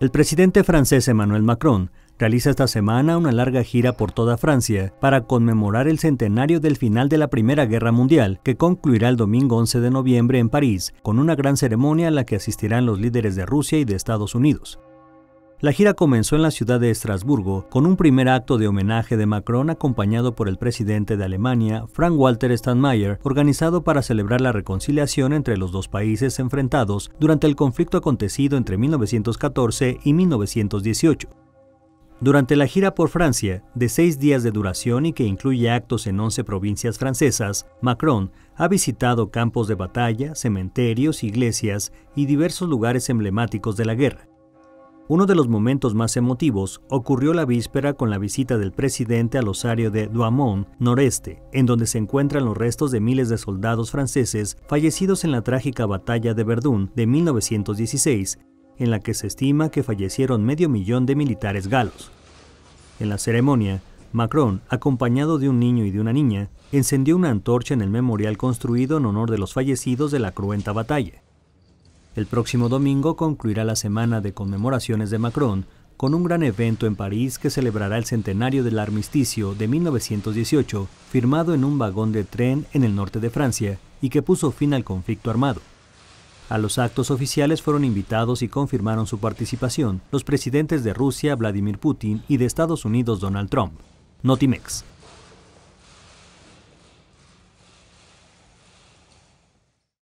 El presidente francés Emmanuel Macron realiza esta semana una larga gira por toda Francia para conmemorar el centenario del final de la Primera Guerra Mundial, que concluirá el domingo 11 de noviembre en París, con una gran ceremonia a la que asistirán los líderes de Rusia y de Estados Unidos. La gira comenzó en la ciudad de Estrasburgo con un primer acto de homenaje de Macron acompañado por el presidente de Alemania, Frank-Walter Steinmeier, organizado para celebrar la reconciliación entre los dos países enfrentados durante el conflicto acontecido entre 1914 y 1918. Durante la gira por Francia, de seis días de duración y que incluye actos en 11 provincias francesas, Macron ha visitado campos de batalla, cementerios, iglesias y diversos lugares emblemáticos de la guerra. Uno de los momentos más emotivos ocurrió la víspera con la visita del presidente al osario de Douaumont, noreste, en donde se encuentran los restos de miles de soldados franceses fallecidos en la trágica batalla de Verdún de 1916, en la que se estima que fallecieron medio millón de militares galos. En la ceremonia, Macron, acompañado de un niño y de una niña, encendió una antorcha en el memorial construido en honor de los fallecidos de la cruenta batalla. El próximo domingo concluirá la semana de conmemoraciones de Macron con un gran evento en París que celebrará el centenario del armisticio de 1918, firmado en un vagón de tren en el norte de Francia y que puso fin al conflicto armado. A los actos oficiales fueron invitados y confirmaron su participación los presidentes de Rusia, Vladimir Putin, y de Estados Unidos, Donald Trump. Notimex.